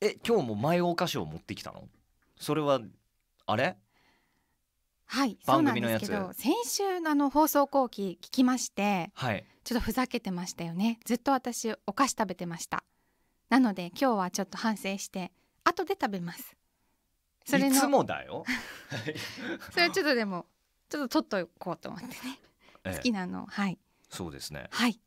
え今日も前お菓子を持ってきたのそれはあれはい番組のやつ先週のあの放送後期聞きまして、はい、ちょっとふざけてましたよねずっと私お菓子食べてましたなので今日はちょっと反省して後で食べますそれいつもだよ それちょっとでもちょっと取っとこうと思ってね、ええ、好きなのはいそうですねはい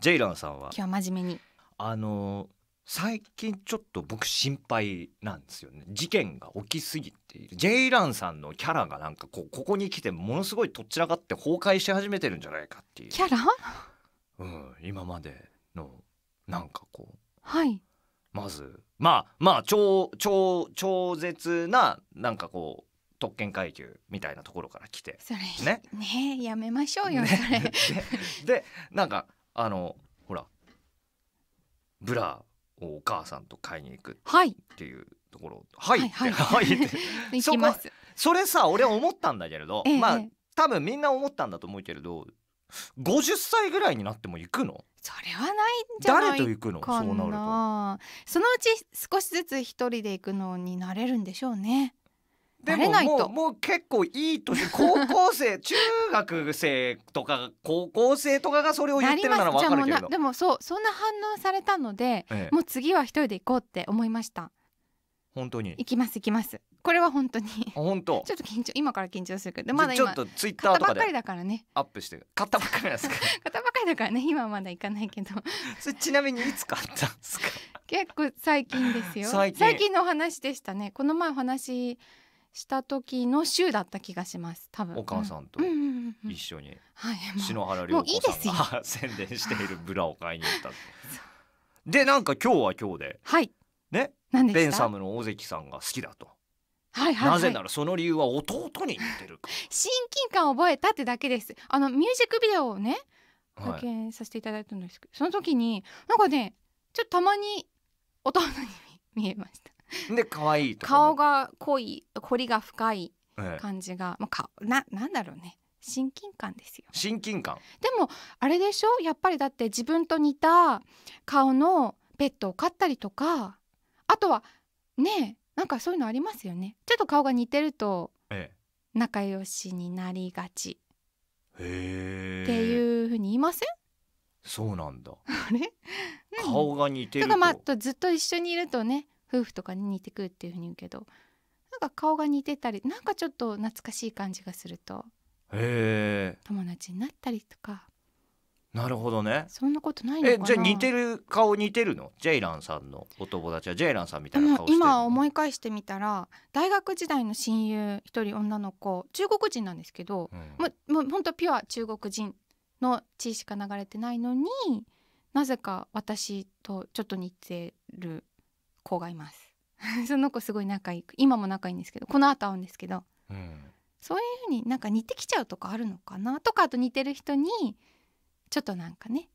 ジェイランさんは今日真面目にあのー最近ちょっと僕心配なんですよね事件が起きすぎているジェイランさんのキャラがなんかこうここに来てものすごいとっちらかって崩壊し始めてるんじゃないかっていうキャラうん今までのなんかこうはいまずまあまあ超超超絶ななんかこう特権階級みたいなところから来てそれねねやめましょうよ、それ でなんかあのほらブラお母さんと買いに行くっていうところ、はい、はいはいはいはい 行それさ俺思ったんだけれど、ええ、まあ多分みんな思ったんだと思うけれど50歳ぐらいになっても行くのそれはないんじゃない誰と行くのそうなるとそのうち少しずつ一人で行くのになれるんでしょうねでももうもう結構いい年高校生 中学生とか高校生とかがそれを言ってるなら分かるけどでもそうそんな反応されたので、ええ、もう次は一人で行こうって思いました本当に行きます行きますこれは本当に本当ちょっと緊張今から緊張するけどまだちょっとツイッターとかで買ったばっかりだからねアップして買ったばっかりですか 買ったばっかりだからね今はまだ行かないけどちなみにいつ買ったんですか結構最近ですよ最近のお話でしたねこの前話した時の週だった気がします多分お母さんと一緒にはい。篠原涼子さんが 宣伝しているブラを買いに行った でなんか今日は今日ではいねベンサムの大関さんが好きだと。はいはい、はい、なぜならその理由は弟に似てる親近感を覚えたってだけですあのミュージックビデオをね拝見させていただいたんですけど、はい、その時になんかねちょっとたまに弟に見えましたで可愛い顔が濃い彫りが深い感じが、ええ、まあ、かななんだろうね親近感ですよ親近感でもあれでしょやっぱりだって自分と似た顔のペットを飼ったりとかあとはねなんかそういうのありますよねちょっと顔が似てると仲良しになりがち、ええっていうふうに言いませんそうなんだ あれ、顔が似てるとだかまあずっと一緒にいるとね夫婦とかに似てくるっていうふうに言うけどなんか顔が似てたりなんかちょっと懐かしい感じがするとへ友達になったりとかなるほどねそんなことないえじゃあ似てる顔似てるのジェイランさんのお友達はジェイランさんみたいな顔して今思い返してみたら大学時代の親友一人女の子中国人なんですけど、うん、もう本当ピュア中国人の血しか流れてないのになぜか私とちょっと似てる子がいます その子すごい仲いい今も仲いいんですけどこの後会うんですけど、うん、そういうふうになんか似てきちゃうとかあるのかなとかあと似てる人にちょっとなんかね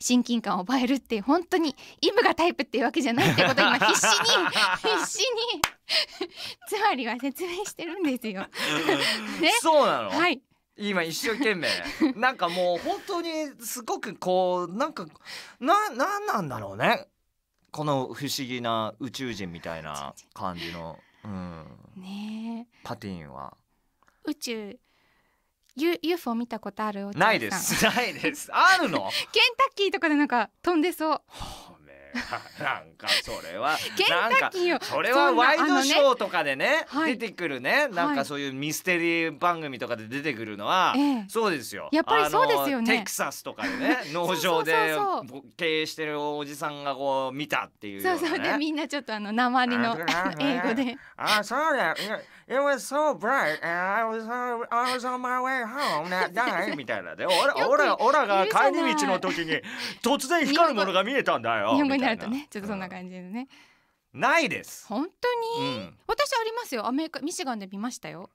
親近感を覚えるって本当にイムがタイプっていうわけじゃないってこと今必死に 必死に つまりは説明してるんですよね、そうなの、はい、今一生懸命なんかもう本当にすごくこうなんかななんなんだろうねこの不思議な宇宙人みたいな感じの、うん、ねパティンは宇宙 U UFO 見たことあるないですないですあるの ケンタッキーとかでなんか飛んでそう、はあ なんかそれはなんかそれはワイドショーとかでね出てくるねなんかそういうミステリー番組とかで出てくるのはそうですよやっぱりそうですよねテキサスとかでね 農場で経営してるおじさんがこう見たっていうそうそうでみんなちょっとあの鉛の 英語であそうだ It was so bright, and I was, on, I was on my way home that day みたいなで、オラオラオラが帰り道の時に 突然光るものが見えたんだよ。日本語になるとね、ちょっとそんな感じでね。うん、ないです。本当に、うん、私ありますよ。アメリカミシガンで見ましたよ。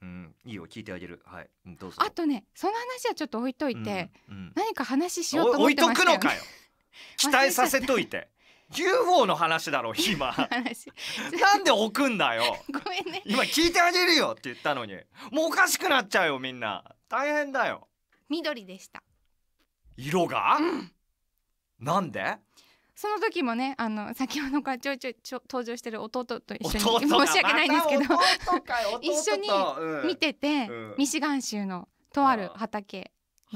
うん、いいよ聞いてあげる。はい、どうぞ。あとね、その話はちょっと置いといて、うんうん、何か話しようと思ってましたよ、ね、置いとくのかよ。期待させといて。UFO の話だろう今 なんで置くんだよごめんね今聞いてあげるよって言ったのにもうおかしくなっちゃうよみんな大変だよ緑でした色が、うん、なんでその時もねあの先ほどからちょいちょいちょ登場してる弟と一緒に申し訳ないんですけど 一緒に見てて、うんミシガン州のとある畑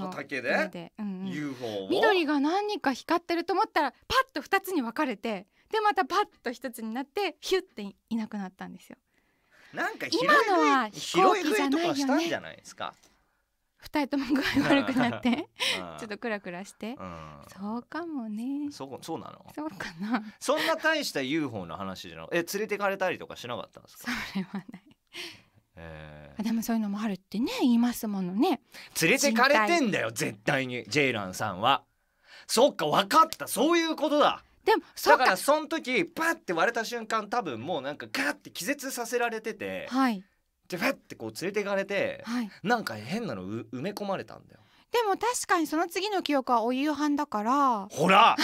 畑で、うんうん、UFO を緑が何か光ってると思ったらパッと2つに分かれてでまたパッと1つになってヒュッていなくなったんですよ。なんか今のは飛行機じゃないよね。じゃないですか。二人とも具合悪くなって ちょっとクラクラして、うん、そうかもねそうそうなのそうかなそんな大した UFO の話じゃなえ連れてかれたりとかしなかったんですかそれはないえー、でもそういうのもあるってね言いますものね連れてかれてんだよ絶対にジェイランさんはそっか分かったそういうことだでもそだからその時パッて割れた瞬間多分もうなんかガッて気絶させられてて、はい、でパッてこう連れてかれて、はい、なんか変なの埋め込まれたんだよでも確かにその次の記憶はお夕飯だからほら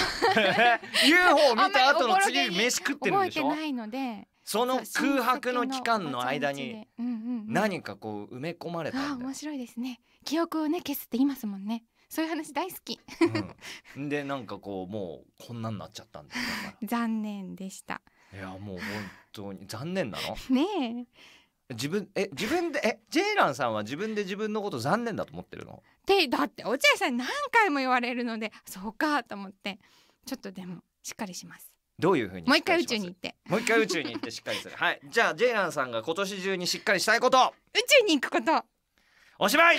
UFO 見た後の次飯食ってるんでしょ覚えてないのでその空白の期間の間に何かこう埋め込まれた、うんうん、面白いですね記憶をね消すって言いますもんねそういう話大好き、うん、でなんかこうもうこんなになっちゃったんだか残念でしたいやもう本当に残念なのね自分え自分でえジェイランさんは自分で自分のこと残念だと思ってるのでだって落合さん何回も言われるのでそうかと思ってちょっとでもしっかりしますどういうふうにもう一回宇宙に行ってもう一回宇宙に行ってしっかりするはいじゃあジェイランさんが今年中にしっかりしたいこと宇宙に行くことおしまい